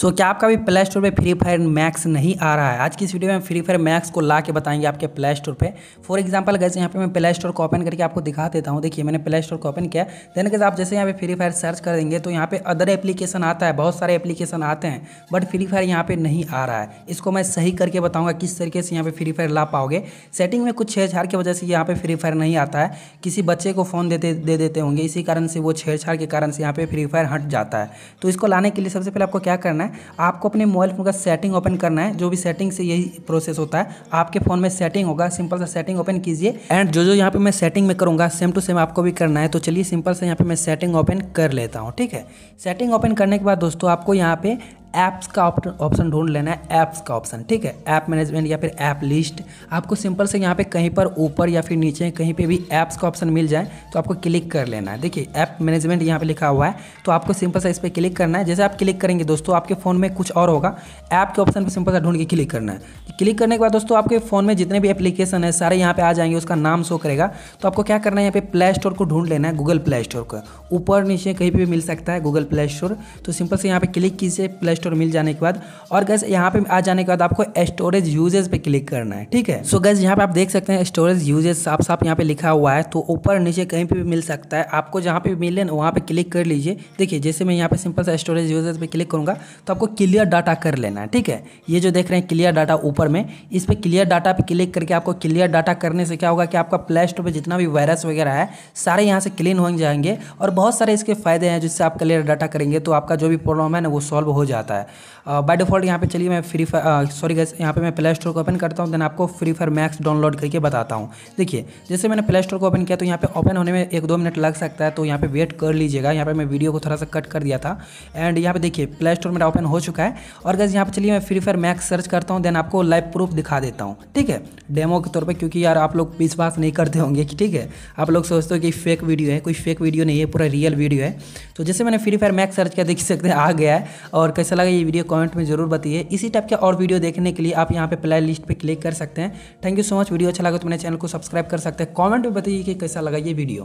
सो क्या आपका भी प्ले स्टोर पर फ्री फायर मैक्स नहीं आ रहा है आज की इस वीडियो में फ्री फायर मैक्स को ला के बताएंगे आपके प्ले स्टोर पर फॉर एग्जाम्पल गैस यहाँ पे मैं प्ले स्टोर को ओपन करके आपको दिखा देता हूँ देखिए मैंने प्ले स्टोर को ओपन किया देन गैस आप जैसे यहाँ पे फ्री फायर सर्च कर देंगे तो यहाँ पे अदर एप्लीकेशन आता है बहुत सारे एप्लीकेशन आते हैं बट फ्री फायर यहाँ पर नहीं आ रहा है इसको मैं सही करके बताऊँगा किस तरीके से यहाँ पर फ्री फायर ला पाओगे सेटिंग में कुछ छेड़छाड़ की वजह से यहाँ पर फ्री फायर नहीं आता है किसी बच्चे को फ़ोन देते दे देते होंगे इसी कारण से वो छेड़छाड़ के कारण से यहाँ पे फ्री फायर हट जाता है तो इसको लाने के लिए सबसे पहले आपको क्या करना है है आपको अपने मोबाइल फ़ोन का सेटिंग ओपन करना है जो भी सेटिंग से यही प्रोसेस होता है आपके फ़ोन में सेटिंग होगा सिंपल सा सेटिंग ओपन कीजिए एंड जो जो यहाँ पे मैं सेटिंग में करूँगा सेम टू सेम आपको भी करना है तो चलिए सिंपल से यहाँ पे मैं सेटिंग ओपन कर लेता हूँ ठीक है सेटिंग ओपन करने के बाद दोस्तों आपको यहाँ पे ऐप्स का ऑप्शन ढूंढ लेना है ऐप्स का ऑप्शन ठीक है ऐप मैनेजमेंट या फिर ऐप लिस्ट आपको सिंपल से यहाँ पे कहीं पर ऊपर या फिर नीचे कहीं पे भी ऐप्स का ऑप्शन मिल जाए तो आपको क्लिक कर लेना है देखिए ऐप मैनेजमेंट यहाँ पे लिखा हुआ है तो आपको सिंपल से इस पर क्लिक करना है जैसे आप क्लिक करेंगे दोस्तों आपके फ़ोन में कुछ और होगा ऐप के ऑप्शन पर सिंपल सा ढूंढ के क्लिक करना है क्लिक करने के बाद दोस्तों आपके फ़ोन में जितने भी एप्लीकेशन है सारे यहाँ पे आ जाएंगे उसका नाम शो करेगा तो आपको क्या करना है यहाँ पे प्ले स्टोर को ढूंढ लेना है गूगल प्ले स्टोर का ऊपर नीचे कहीं पर भी मिल सकता है गूगल प्ले स्टोर तो सिंपल से यहाँ पे क्लिक कीजिए प्ले स्टोर मिल जाने के बाद और गैस यहाँ पे आ जाने के बाद आपको स्टोरेज यूजेज पर क्लिक करना है ठीक है सो गैस यहाँ पे आप देख सकते हैं स्टोरेज यूजेज साफ साफ यहाँ पे लिखा हुआ है तो ऊपर नीचे कहीं पर भी मिल सकता है आपको जहाँ पे मिले ना वहाँ पे क्लिक कर लीजिए देखिए जैसे मैं यहाँ पे सिंपल सा स्टोरेज यूजेज पर क्लिक करूँगा तो आपको क्लियर डाटा कर लेना है ठीक है ये जो देख रहे हैं क्लियर डाटा ऊपर ऊपर में इस पर क्लियर डाटा पे क्लिक करके आपको क्लियर डाटा करने से क्या होगा कि आपका प्ले स्टोर पर जितना भी वायरस वगैरह है सारे यहाँ से क्लीन हो जाएंगे और बहुत सारे इसके फायदे हैं जिससे आप क्लियर डाटा करेंगे तो आपका जो भी प्रॉब्लम है ना वो सॉल्व हो जाता है बाय डिफॉल्ट यहाँ पे चलिए मैं फ्री फायर सॉरी गैस यहाँ पे मैं प्ले स्टोर को ओपन करता हूँ देन आपको फ्री फायर मैक्स डाउनलोड करके बताता हूँ देखिए जैसे मैंने प्ले स्टोर को ओपन किया तो यहाँ पे ओपन होने में एक दो मिनट लग सकता है तो यहाँ पे वेट कर लीजिएगा यहाँ पे मैं वीडियो को थोड़ा सा कट कर दिया था एंड यहाँ पे देखिए प्ले स्टोर मेरा ओपन हो चुका है और गैस यहाँ पे चलिए मैं फ्री फायर मैक्स सर्च करता हूँ देन आपको लाइव लाइव प्रूफ दिखा देता हूँ ठीक है डेमो के तौर पर क्योंकि यार आप लोग विश्वास नहीं करते होंगे कि ठीक है आप लोग सोचते हो कि फेक वीडियो है कोई फेक वीडियो नहीं है पूरा रियल वीडियो है तो जैसे मैंने फ्री फायर मैक्स सर्च किया देख सकते हैं आ गया है और कैसा लगा ये वीडियो कॉमेंट में जरूर बताइए इसी टाइप के और वीडियो देखने के लिए आप यहाँ पे प्ले लिस्ट पर क्लिक कर सकते हैं thank you so much video अच्छा लगा तो मेरे चैनल को सब्सक्राइब कर सकते हैं कॉमेंट में बताइए कि कैसा लगा ये वीडियो